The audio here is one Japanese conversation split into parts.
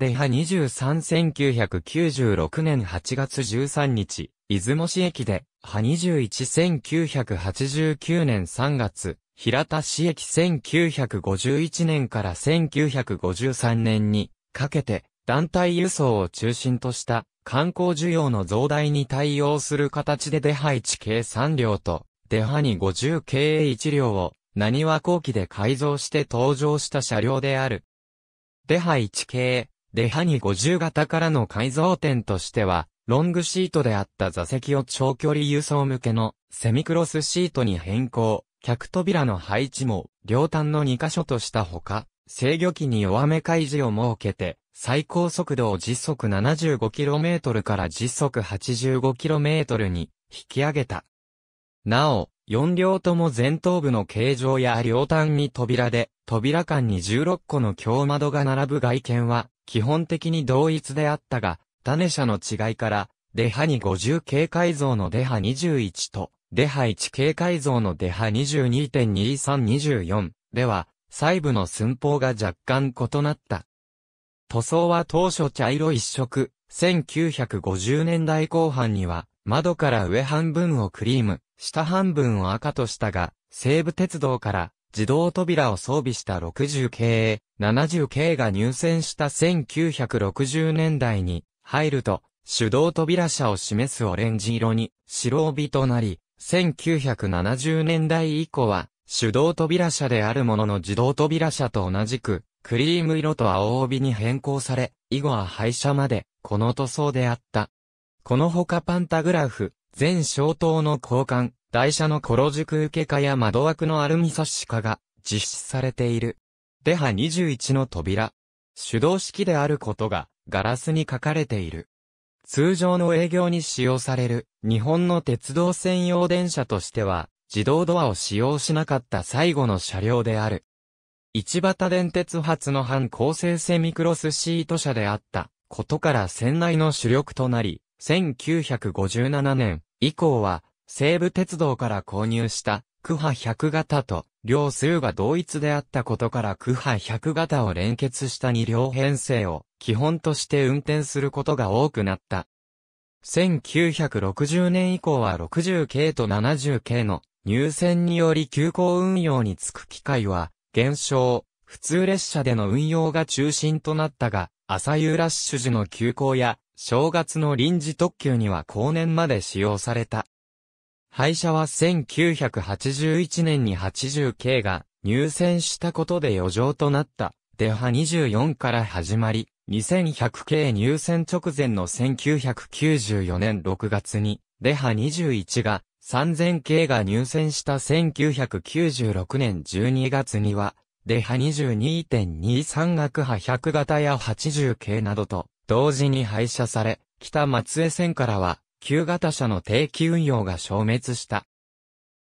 デハ231996年8月13日、出雲市駅で、ハ21989年3月、平田市駅1951年から1953年にかけて、団体輸送を中心とした観光需要の増大に対応する形で出ハ1系3両と、出ハ2 50系1両を、何は後期で改造して登場した車両である。出ハ1系デハニ50型からの改造点としては、ロングシートであった座席を長距離輸送向けのセミクロスシートに変更、客扉の配置も両端の2箇所としたほか、制御機に弱め開示を設けて、最高速度を時速 75km から時速 85km に引き上げた。なお、4両とも前頭部の形状や両端に扉で、扉間に16個の強窓が並ぶ外見は、基本的に同一であったが、種車の違いから、デハに50軽改造のデハ21と、デハ1軽改造のデハ22.2324では、細部の寸法が若干異なった。塗装は当初茶色一色、1950年代後半には、窓から上半分をクリーム、下半分を赤としたが、西武鉄道から自動扉を装備した60系、70系が入線した1960年代に入ると、手動扉車を示すオレンジ色に白帯となり、1970年代以降は手動扉車であるものの自動扉車と同じく、クリーム色と青帯に変更され、以後は廃車まで、この塗装であった。このほかパンタグラフ、全消灯の交換、台車の黒軸受け化や窓枠のアルミサッシ化が実施されている。デハ21の扉。手動式であることがガラスに書かれている。通常の営業に使用される日本の鉄道専用電車としては自動ドアを使用しなかった最後の車両である。一畑電鉄発の半構成セミクロスシート車であったことから船内の主力となり、1957年以降は、西武鉄道から購入した、クハ100型と、両数が同一であったことからクハ100型を連結した2両編成を基本として運転することが多くなった。1960年以降は60系と70系の入線により急行運用につく機会は減少、普通列車での運用が中心となったが、朝夕ラッシュ時の急行や正月の臨時特急には後年まで使用された。廃車は1981年に 80K が入選したことで余剰となった、デハ24から始まり、2100K 入選直前の1994年6月に、デハ21が、3000K が入選した1996年12月には、デハ22.23学派100型や 80K などと、同時に廃車され、北松江線からは、旧型車の定期運用が消滅した。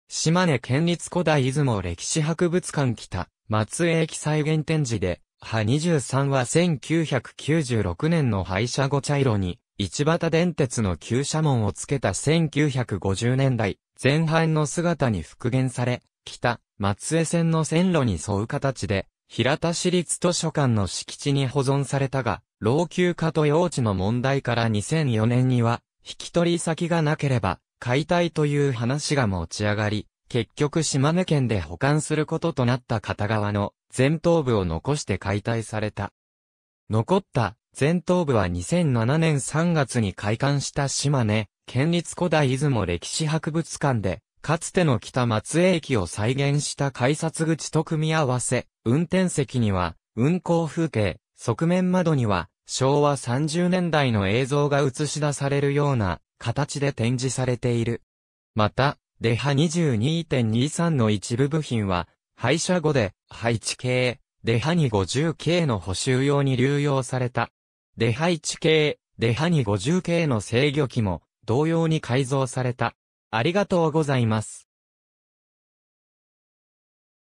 島根県立古代出雲歴史博物館北、松江駅再現展示で、ハ23は1996年の廃車後茶色に、市畑電鉄の旧車門をつけた1950年代前半の姿に復元され、北、松江線の線路に沿う形で、平田市立図書館の敷地に保存されたが、老朽化と用地の問題から2004年には、引き取り先がなければ、解体という話が持ち上がり、結局島根県で保管することとなった片側の前頭部を残して解体された。残った前頭部は2007年3月に開館した島根県立古代出雲歴史博物館でかつての北松江駅を再現した改札口と組み合わせ、運転席には、運行風景、側面窓には、昭和30年代の映像が映し出されるような形で展示されている。また、デハ22.23の一部部品は、廃車後で、配置系、デハに50系の補修用に流用された。デハ1系、デハに50系の制御機も、同様に改造された。ありがとうございます。